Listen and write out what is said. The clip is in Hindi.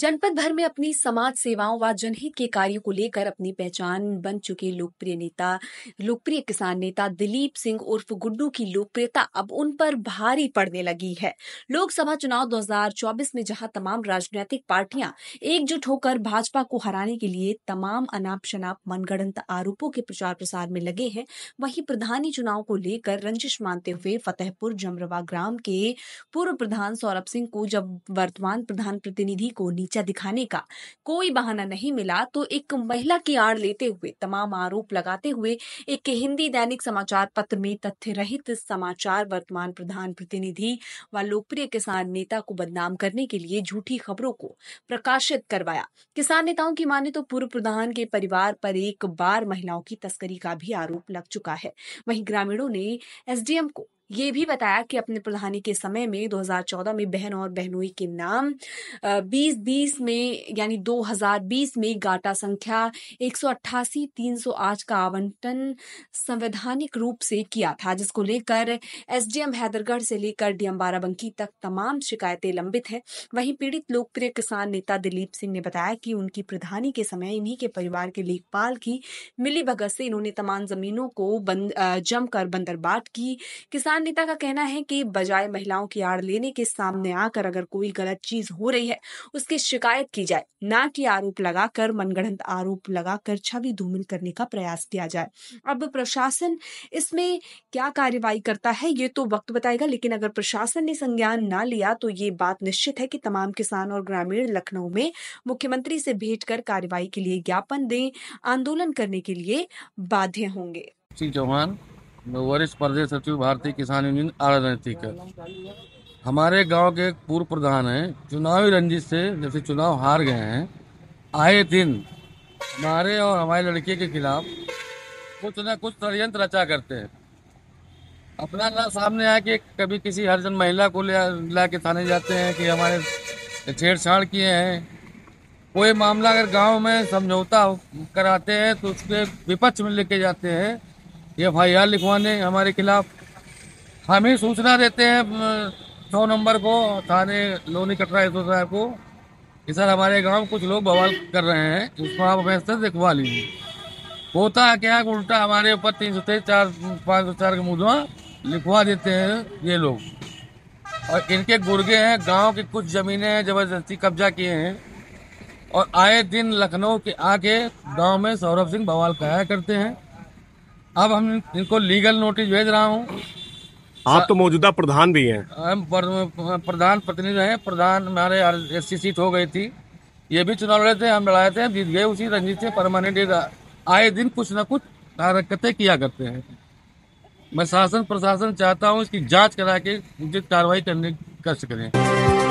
जनपद भर में अपनी समाज सेवाओं व जनहित के कार्यों को लेकर अपनी पहचान बन चुके लोकप्रिय नेता लोकप्रिय किसान नेता दिलीप सिंह उर्फ गुड्डू की लोकप्रियता अब उन पर भारी पड़ने लगी है लोकसभा चुनाव 2024 में जहां तमाम राजनीतिक पार्टियां एकजुट होकर भाजपा को हराने के लिए तमाम अनाप शनाप मनगढ़ंत आरोपों के प्रचार प्रसार में लगे हैं वहीं प्रधानी चुनाव को लेकर रंजिश मानते हुए फतेहपुर जमरवा ग्राम के पूर्व प्रधान सौरभ सिंह को जब वर्तमान प्रधान प्रतिनिधि को नीचा दिखाने का कोई बहाना नहीं मिला तो एक महिला की आड़ लेते हुए तमाम आरोप लगाते हुए एक हिंदी दैनिक समाचार पत्र में तथ्य रहित समाचार वर्तमान प्रधान प्रतिनिधि व लोकप्रिय किसान नेता को बदनाम करने के लिए झूठी खबरों को प्रकाशित करवाया किसान नेताओं की माने तो पूर्व प्रधान के परिवार पर एक बार महिलाओं की तस्करी का भी आरोप लग चुका है वहीं ग्रामीणों ने एसडीएम को ये भी बताया कि अपने प्रधानी के समय में 2014 में बहन और बहनोई के नाम 2020 में यानी 2020 में गाटा संख्या एक सौ का आवंटन संवैधानिक रूप से किया था जिसको लेकर एसडीएम हैदरगढ़ से लेकर डीएम बाराबंकी तक तमाम शिकायतें लंबित हैं वहीं पीड़ित लोकप्रिय किसान नेता दिलीप सिंह ने बताया कि उनकी प्रधानी के समय इन्हीं के परिवार के लेखपाल की मिली भगत से इन्होंने तमाम जमीनों को बंद जमकर बंदरबाट की किसान किसान नेता का कहना है कि बजाय महिलाओं की आड़ लेने के सामने आकर अगर कोई गलत चीज हो रही है उसकी शिकायत की जाए ना कि आरोप लगाकर मनगढ़ंत आरोप लगाकर छवि धूमिल करने का प्रयास किया जाए अब प्रशासन इसमें क्या कार्यवाही करता है ये तो वक्त बताएगा लेकिन अगर प्रशासन ने संज्ञान ना लिया तो ये बात निश्चित है कि तमाम किसान और ग्रामीण लखनऊ में मुख्यमंत्री से भेंट कर कार्यवाही के लिए ज्ञापन दें आंदोलन करने के लिए बाध्य होंगे चौहान मैं वरिष्ठ प्रदेश सचिव भारतीय किसान यूनियन राजनीतिक हमारे गांव के एक पूर्व प्रधान हैं चुनावी रंजित से जब से चुनाव हार गए हैं आए दिन हमारे और हमारे लड़के के खिलाफ कुछ ना कुछ षडयंत्र रचा करते हैं अपना ना सामने आया कि कभी किसी हरजन महिला को ले ला के थाने जाते हैं कि हमारे छेड़छाड़ किए हैं कोई मामला अगर गांव में समझौता कराते हैं तो उसके विपक्ष में लेके जाते हैं एफ आई आर लिखवाने हमारे खिलाफ हम ही सूचना देते हैं सौ नंबर को थाने लोनी कटरा एस साहब को कि सर हमारे गांव कुछ लोग बवाल कर रहे हैं उसको आप अपने स्तर दिखवा लीजिए होता है क्या उल्टा हमारे ऊपर तीन सौ तेईस चार पाँच सौ चार का मुजमा लिखवा देते हैं ये लोग और इनके गुर्गे हैं गांव की कुछ ज़मीनें ज़बरदस्ती कब्जा किए हैं और आए दिन लखनऊ के आके गांव में सौरभ सिंह बवाल कराया करते हैं अब हम इनको लीगल नोटिस भेज रहा हूँ आप तो मौजूदा प्रधान भी हैं हम प्रधान प्रतिनिधि हैं प्रधान हमारे एस सी सीट हो गई थी ये भी चुनाव लड़े थे हम लड़ाए थे जीत गए उसी रंजीत से परमानेंट आए दिन कुछ ना कुछ हरकतें किया करते हैं मैं शासन प्रशासन चाहता हूँ इसकी जांच करा के उचित कार्रवाई करने कर सकें